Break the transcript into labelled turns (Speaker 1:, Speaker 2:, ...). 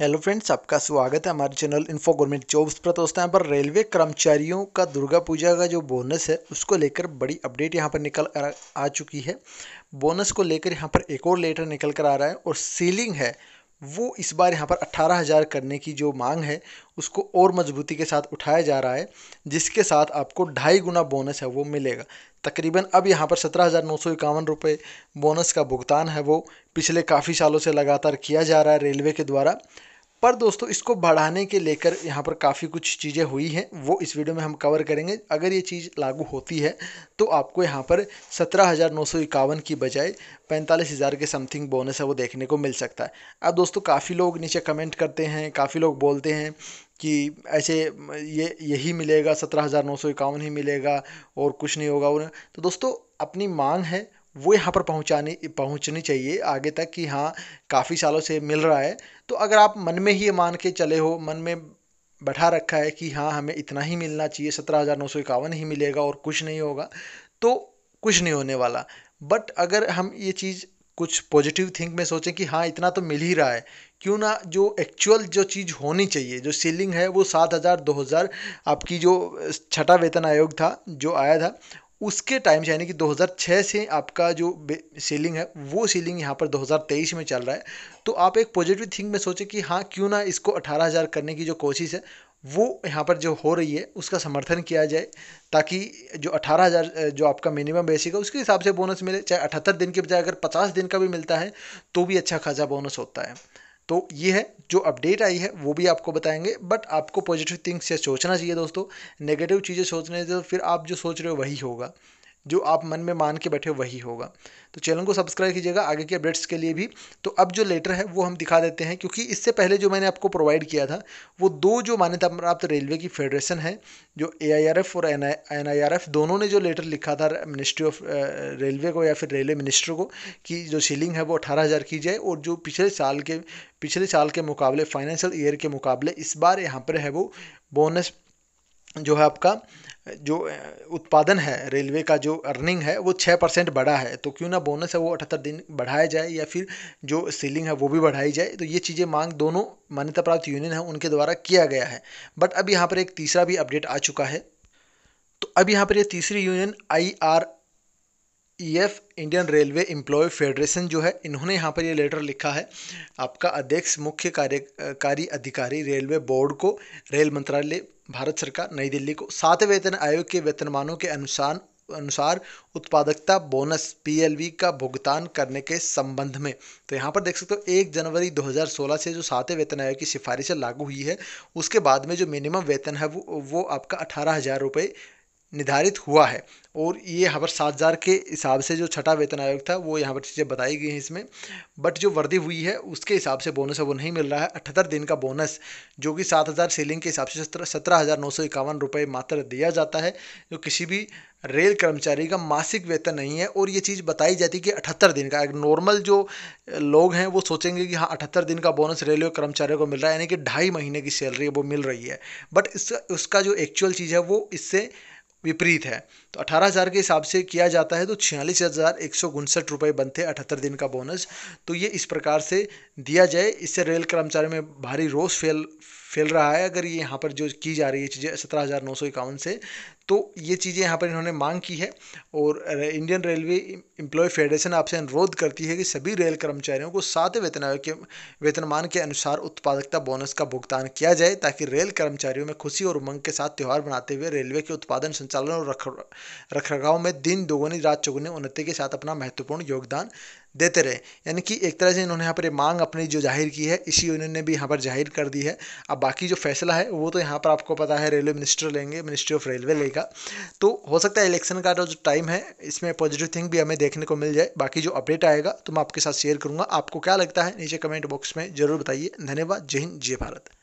Speaker 1: hello friends आपका स्वागत है हमारे चैनल इन्फो गवर्नमेंट जॉब्स पर दोस्तों यहाँ पर रेलवे कर्मचारियों का दुर्गा पूजा का जो बोनस है उसको लेकर बड़ी अपडेट यहाँ पर निकल आ चुकी है बोनस को लेकर यहाँ पर एक और लेटर निकल कर आ रहा है और सीलिंग है वो इस बार यहाँ पर अट्ठारह हज़ार करने की जो मांग है उसको और मजबूती के साथ उठाया जा रहा है जिसके साथ आपको ढाई गुना बोनस है वो मिलेगा तकरीबन अब यहाँ पर सत्रह हज़ार नौ सौ इक्यावन रुपये बोनस का भुगतान है वो पिछले काफ़ी सालों से लगातार किया जा रहा है रेलवे के द्वारा पर दोस्तों इसको बढ़ाने के लेकर यहाँ पर काफ़ी कुछ चीज़ें हुई हैं वो इस वीडियो में हम कवर करेंगे अगर ये चीज़ लागू होती है तो आपको यहाँ पर सत्रह हज़ार नौ सौ इक्यावन की बजाय पैंतालीस हज़ार के समथिंग बोनस है वो देखने को मिल सकता है अब दोस्तों काफ़ी लोग नीचे कमेंट करते हैं काफ़ी लोग बोलते हैं कि ऐसे ये यही मिलेगा सत्रह हज़ार नौ सौ इक्यावन ही मिलेगा और कुछ नहीं होगा उन्हें तो दोस्तों अपनी मांग है वो यहाँ पर पहुँचानी पहुँचनी चाहिए आगे तक कि हाँ काफ़ी सालों से मिल रहा है तो अगर आप मन में ही ये मान के चले हो मन में बैठा रखा है कि हाँ हमें इतना ही मिलना चाहिए सत्रह हज़ार नौ सौ इक्यावन ही मिलेगा और कुछ नहीं होगा तो कुछ नहीं होने वाला बट अगर हम ये चीज़ कुछ पॉजिटिव थिंक में सोचें कि हाँ इतना तो मिल ही रहा है क्यों ना जो एक्चुअल जो चीज़ होनी चाहिए जो सीलिंग है वो सात हज़ार दो हज़ार आपकी जो छठा वेतन आयोग था जो आया था उसके टाइम से यानी कि 2006 से आपका जो सीलिंग है वो सीलिंग यहाँ पर 2023 में चल रहा है तो आप एक पॉजिटिव थिंग में सोचें कि हाँ क्यों ना इसको 18000 करने की जो कोशिश है वो यहाँ पर जो हो रही है उसका समर्थन किया जाए ताकि जो 18000 जो आपका मिनिमम बेसिक है उसके हिसाब से बोनस मिले चाहे अठहत्तर दिन के बजाय अगर पचास दिन का भी मिलता है तो भी अच्छा खासा बोनस होता है तो ये है जो अपडेट आई है वो भी आपको बताएंगे बट आपको पॉजिटिव थिंग्स से सोचना चाहिए दोस्तों नेगेटिव चीज़ें सोचने से फिर आप जो सोच रहे हो वही होगा जो आप मन में मान के बैठे वही होगा तो चैनल को सब्सक्राइब कीजिएगा आगे के अपडेट्स के लिए भी तो अब जो लेटर है वो हम दिखा देते हैं क्योंकि इससे पहले जो मैंने आपको प्रोवाइड किया था वो दो जो मान्यता प्राप्त रेलवे की फेडरेशन है जो ए और एन दोनों ने जो लेटर लिखा था मिनिस्ट्री ऑफ रेलवे को या फिर रेलवे मिनिस्टर को कि जो सीलिंग है वो अठारह हज़ार की जाए और जो पिछले साल के पिछले साल के मुकाबले फाइनेंशियल ईयर के मुकाबले इस बार यहाँ पर है वो बोनस जो है आपका जो उत्पादन है रेलवे का जो अर्निंग है वो छः परसेंट बढ़ा है तो क्यों ना बोनस है वो अठहत्तर दिन बढ़ाया जाए या फिर जो सीलिंग है वो भी बढ़ाई जाए तो ये चीज़ें मांग दोनों मान्यता प्राप्त यूनियन है उनके द्वारा किया गया है बट अब यहाँ पर एक तीसरा भी अपडेट आ चुका है तो अब यहाँ पर ये तीसरी union I R E F Indian railway employ federation जो है इन्होंने यहाँ पर ये लेटर लिखा है आपका अध्यक्ष मुख्य कार्यकारी अधिकारी रेलवे बोर्ड को रेल मंत्रालय भारत सरकार नई दिल्ली को सात वेतन आयोग के वेतनमानों के अनुसार अनुसार उत्पादकता बोनस पीएलवी का भुगतान करने के संबंध में तो यहाँ पर देख सकते हो एक जनवरी 2016 से जो सातवें वेतन आयोग की सिफारिशें लागू हुई है उसके बाद में जो मिनिमम वेतन है वो वो आपका अठारह हज़ार रुपये निर्धारित हुआ है और ये यहाँ पर सात हज़ार के हिसाब से जो छठा वेतन आयोग था वो यहाँ पर चीज़ें बताई गई हैं इसमें बट जो वर्दी हुई है उसके हिसाब से बोनस है वो नहीं मिल रहा है अठहत्तर दिन का बोनस जो कि सात हज़ार सेलिंग के हिसाब से सत्रह सत्रह हज़ार नौ सौ इक्यावन रुपये मात्र दिया जाता है जो किसी भी रेल कर्मचारी का मासिक वेतन नहीं है और ये चीज़ बताई जाती है कि अठहत्तर दिन का एक नॉर्मल जो लोग हैं वो सोचेंगे कि हाँ अठहत्तर दिन का बोनस रेलवे कर्मचारियों को मिल रहा है यानी कि ढाई महीने की सैलरी वो मिल रही है बट इसका उसका जो एक्चुअल चीज़ है वो इससे विपरीत है तो अठारह हज़ार के हिसाब से किया जाता है तो छियालीस हज़ार एक सौ उनसठ रुपये बनते अठहत्तर दिन का बोनस तो ये इस प्रकार से दिया जाए इससे रेल कर्मचारी में भारी रोष फैल फैल रहा है अगर ये यहाँ पर जो की जा रही है चीज़ें सत्रह हज़ार नौ सौ इक्यावन से तो ये चीज़ें यहाँ पर इन्होंने मांग की है और इंडियन रेलवे एम्प्लॉय फेडरेशन आपसे अनुरोध करती है कि सभी रेल कर्मचारियों को सात वेतन आयोग के वेतनमान के अनुसार उत्पादकता बोनस का भुगतान किया जाए ताकि रेल कर्मचारियों में खुशी और उमंग के साथ त्यौहार मनाते हुए रेलवे के उत्पादन संचालन और रख रखरखाव में दिन दोगुनी रात चौगुनी उन्नति के साथ अपना महत्वपूर्ण योगदान देते रहे यानी कि एक तरह से इन्होंने यहाँ पर मांग अपनी जो जाहिर की है इसी उन्होंने भी यहाँ पर जाहिर कर दी है अब बाकी जो फैसला है वो तो यहाँ पर आपको पता है रेलवे मिनिस्टर लेंगे मिनिस्ट्री ऑफ रेलवे लेगा तो हो सकता है इलेक्शन का जो टाइम है इसमें पॉजिटिव थिंग भी हमें देखने को मिल जाए बाकी जो अपडेट आएगा तो मैं आपके साथ शेयर करूँगा आपको क्या लगता है नीचे कमेंट बॉक्स में जरूर बताइए धन्यवाद जय हिंद जय भारत